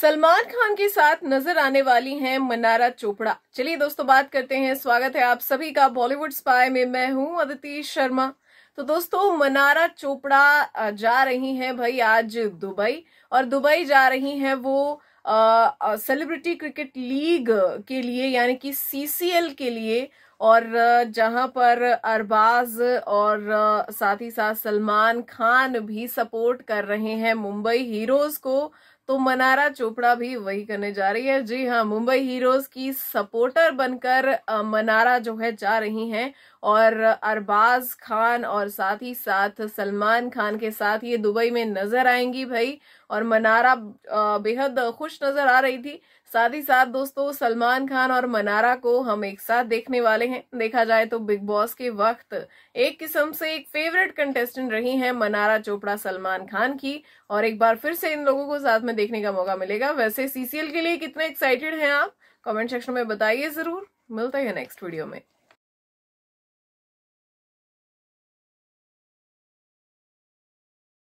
सलमान खान के साथ नजर आने वाली हैं मनारा चोपड़ा चलिए दोस्तों बात करते हैं स्वागत है आप सभी का बॉलीवुड स्पाई में मैं हूं अदिति शर्मा तो दोस्तों मनारा चोपड़ा जा रही हैं भाई आज दुबई और दुबई जा रही हैं वो सेलिब्रिटी क्रिकेट लीग के लिए यानी कि सीसीएल के लिए और जहां पर अरबाज और साथ ही साथ सलमान खान भी सपोर्ट कर रहे हैं मुंबई हीरोज को तो मनारा चोपड़ा भी वही करने जा रही है जी हाँ मुंबई हीरोज की सपोर्टर बनकर मनारा जो है जा रही हैं और अरबाज खान और साथ ही साथ सलमान खान के साथ ये दुबई में नजर आएंगी भाई और मनारा बेहद खुश नजर आ रही थी साथ ही साथ दोस्तों सलमान खान और मनारा को हम एक साथ देखने वाले हैं देखा जाए तो बिग बॉस के वक्त एक किस्म से एक फेवरेट कंटेस्टेंट रही हैं मनारा चोपड़ा सलमान खान की और एक बार फिर से इन लोगों को साथ में देखने का मौका मिलेगा वैसे सीसीएल के लिए कितने एक्साइटेड हैं आप कमेंट सेक्शन में बताइए जरूर मिलते हैं नेक्स्ट वीडियो में